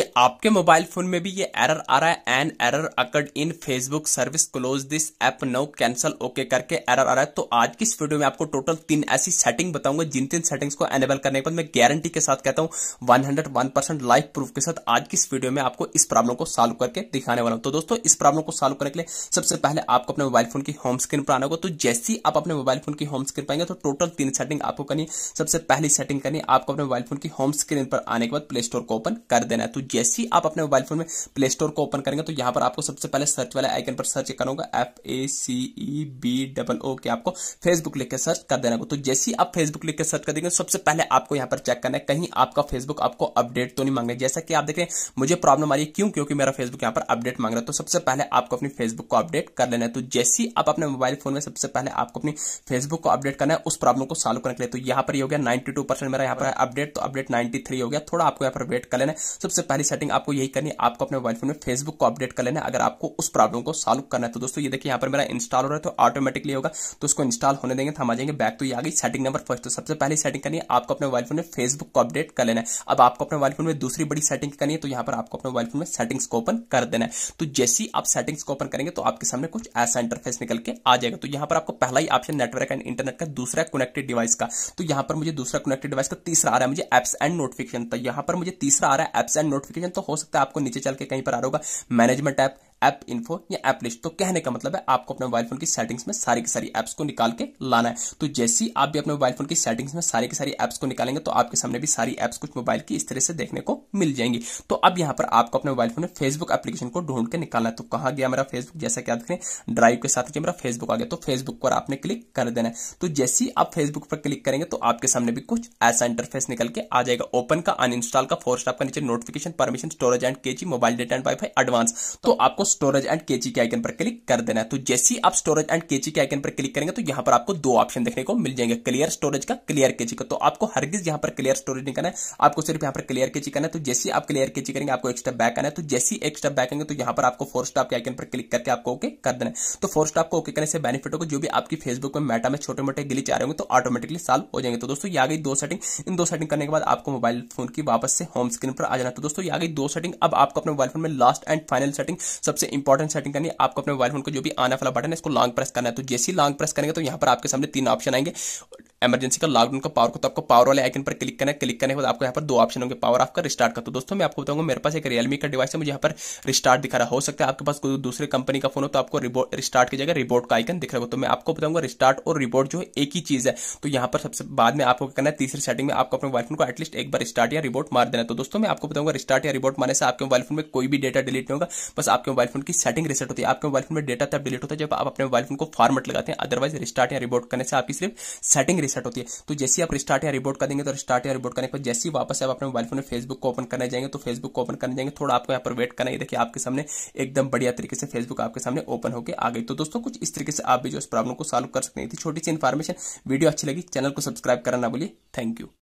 कि आपके mobile phone में भी ये एरर आ रहा है an error occurred in Facebook service close this app no cancel okay करके एरर आ रहा है तो आज की इस वीडियो में आपको टोटल तीन ऐसी सेटिंग बताऊंगा जिन तीन सेटिंग्स को एनेबल करने के बाद मैं गारंटी के साथ कहता हूं one hundred one percent life proof के साथ आज की इस वीडियो में आपको इस प्रॉब्लम को सॉल्व करके दिखाने वाला हूं तो दोस्तों इस प्रॉब्लम को सॉल्व करने के लिए सबसे पहले आपको अपने मोबाइल फोन की होम स्क्रीन पर आना होगा तो जैसे ही आप अपने मोबाइल फोन की होम स्क्रीन पाएंगे तो टोटल तीन सेटिंग आपको करनी सबसे पहली सेटिंग करनी आपको अपने मोबाइल फोन की होम स्क्रीन पर आने के बाद प्ले स्टोर को ओपन कर देना है तो जैसे ही आप अपने मोबाइल फोन में प्ले स्टोर को ओपन करेंगे तो यहां पर आपको सबसे पहले सर्च वाले आइकन पर सर्च करना होगा F A C E B double O K आपको फेसबुक लिख के सर्च कर देना होगा तो जैसे ही आप फेसबुक लिख के सर्च कर देंगे सबसे पहले आपको यहां पर चेक करना है कहीं आपका फेसबुक आपको अपडेट तो नहीं मांगे जैसा कि आप देखें मुझे प्रॉब्लम आ रही है क्यों क्योंकि मेरा फेसबुक यहां पर अपडेट मांग रहा है तो सबसे पहले आपको अपनी फेसबुक को अपडेट कर लेना है तो जैसे ही आप अपने मोबाइल फोन में सबसे पहले आपको अपनी फेसबुक को अपडेट करना है उस प्रॉब्लम को सॉल्व करने के लिए तो यहां पर हो गया नाइन्टी मेरा यहाँ पर अपडेट तो अपडेट नाइन्टी हो गया थोड़ा आपको यहाँ पर वेट कर लेना है सबसे पहली सेटिंग आपको यही करनी है आपको अपने मोबाइल फोन में फेसबुक को अपडेट कर लेना है अगर आपको उस प्रॉब्लम को सॉल्व करना है तो दोस्तों ये देखिए यहाँ पर मेरा इंस्टॉल हो रहा है तो ऑटोमेटिकली होगा तो उसको इंस्टॉल होने देंगे हम आ जाएंगे बैक तो ये आ गई सेटिंग नंबर फर्स्ट तो सबसे पहली सेटिंग करनी है आपको अपने मोबाइल फोन में फेसबुक को अपडेट कर लेना है अब आपको अपने मोबाइल फोन में दूसरी बड़ी सेटिंग करनी है तो यहाँ पर आपको अपने मोबाइल फोन में सेटिंग्स को ओपन कर देना है तो जैसे ही आप सेटिंग्स को ओपन करेंगे तो आपके सामने कुछ ऐसा इंटरफेस निकल के आ जाएगा तो यहाँ पर आपको पहला ही ऑप्शन नेटवर्क एंड इंटरनेट का दूसरा कनेक्टेड डिवाइस का तो यहाँ पर मुझे दूसरा कनेक्टेड डिवाइस का तीसरा आ रहा है मुझे एप्स एंड नोटिफिकेशन तो यहाँ पर मुझे तीसरा आ रहा है एप्स एंड नोटिफिकेशन तो हो सकता है आपको नीचे चल के कहीं पर आ रहा होगा मैनेजमेंट ऐप एप इन्फो या एप लिस्ट तो कहने का मतलब है आपको अपने मोबाइल फोन की सेटिंग्स में सारी की सारी एप्स को निकाल के लाना है तो जैसी आप भी अपने मोबाइल फोन की सेटिंग्स में सारी की सारी एप्स को निकालेंगे तो आपके सामने भी सारी एप्स कुछ मोबाइल की इस तरह से देखने को मिल जाएंगी तो अब यहां पर आपको अपने मोबाइल फोन में फेसबुक एप्लीकेशन को ढूंढ के निकालना है तो कहा गया मेरा फेसबुक जैसा क्या देखें ड्राइव के साथ मेरा फेसबुक आ गया तो फेसबुक पर आपने क्लिक कर देना है तो जैसी आप फेसबुक पर क्लिक करेंगे तो आपके सामने भी कुछ ऐसा इंटरफेस निकल के आ जाएगा ओपन का अन का फोर स्टॉप का नीचे notification permission storage and cache mobile data and wifi advance तो आपको स्टोरेज एंड केची के आइकन पर क्लिक कर देना है तो जैसे ही आप स्टोरेज एंड केची के आइकन पर क्लिक करेंगे तो यहाँ पर आपको दो ऑप्शन देखने को मिल जाएंगे क्लियर स्टोरेज का क्लियर केची का तो आपको हरगिज यहां पर क्लियर स्टोरेज नहीं करना है आपको सिर्फ यहां पर क्लियर केची करना है तो जैसे आप क्लियर केची करेंगे आपको एक्स्ट्रा बैक आना है तो जैसे एक स्टेप बैक आएंगे तो यहां पर आपको फोर स्टॉप के आइकन पर क्लिक करके आपको ओके कर देना है तो फोर स्टॉप को ओके करने से बेनिफिट होगा जो भी आपकी फेसबुक में मेटा में छोटे मोटे गिलिच आ रहे होंगे तो ऑटोमेटिकली सॉल्व हो जाएंगे तो दोस्तों ये गई दो सेटिंग इन दो सेटिंग करने के बाद आपको मोबाइल फोन की वापस से होम स्क्रीन पर आ जाना तो दोस्तों ये गई दो सेटिंग अब आपको अपने मोबाइल फोन में लास्ट एंड फाइनल सेटिंग सबसे सबसे इंपॉर्टेंट सेटिंग करनी है आपको अपने मोबाइल फोन को जो भी आने वाला बटन है इसको लॉन्ग प्रेस करना है तो जैसे ही लॉन्ग प्रेस करेंगे तो यहाँ पर आपके सामने तीन ऑप्शन आएंगे एमरजेंसी का लॉकडाउन का पावर को तो आपको पावर वाले आइकन पर क्लिक करना है क्लिक करने के बाद आपको यहाँ पर दो ऑप्शन होंगे पावर आपका रिस्टार्ट कर तो दोस्तों मैं आपको बताऊंगा मेरे पास एक रियलमी का डिवाइस है मुझे यहाँ पर रिस्टार्ट दिखा रहा हो सकता है आपके पास कोई दूसरे कंपनी का फोन हो तो आपको रिस्टार्ट की जगह रिबोट का आइकन दिख रहा होगा तो मैं आपको बताऊंगा रिस्टार्ट और रिबोट जो है एक ही चीज है तो यहाँ पर सबसे बाद में आपको करना है तीसरी सेटिंग में आपको अपने मोबाइल फोन को एटलीस्ट एक बार स्टार्ट या रिबोट मार देना तो दोस्तों मैं आपको बताऊंगा रिस्टार्ट या रिबोट मारने से आपके मोबाइल फोन में कोई भी डेटा डिलीट नहीं होगा बस आपके मोबाइल फोन की सेटिंग रिसेट होती है आपके मोबाइल फोन में डेटा तब डिलीट होता है जब आप अपने मोबाइल फोन को फॉर्मेट लगाते हैं अदरवाइज रिस्टार्ट या रिबोट करने से आपकी सिर्फ सेटिंग रिसेट होती है तो जैसे आप रिस्टार्ट या रिबोट कर देंगे तो रिस्टार्ट या रिबोट करने पर जैसे ही वापस आप अपने मोबाइल फोन में फेसबुक को ओपन करने जाएंगे तो फेसबुक को ओपन करने जाएंगे थोड़ा आपको यहाँ पर वेट करना है देखिए आपके सामने एकदम बढ़िया तरीके से फेसबुक आपके सामने ओपन होकर आ गई तो दोस्तों कुछ इस तरीके से आप भी जो इस प्रॉब्लम को सॉल्व कर सकते हैं छोटी सी इन्फॉर्मेशन वीडियो अच्छी लगी चैनल को सब्सक्राइब करना बोलिए थैंक यू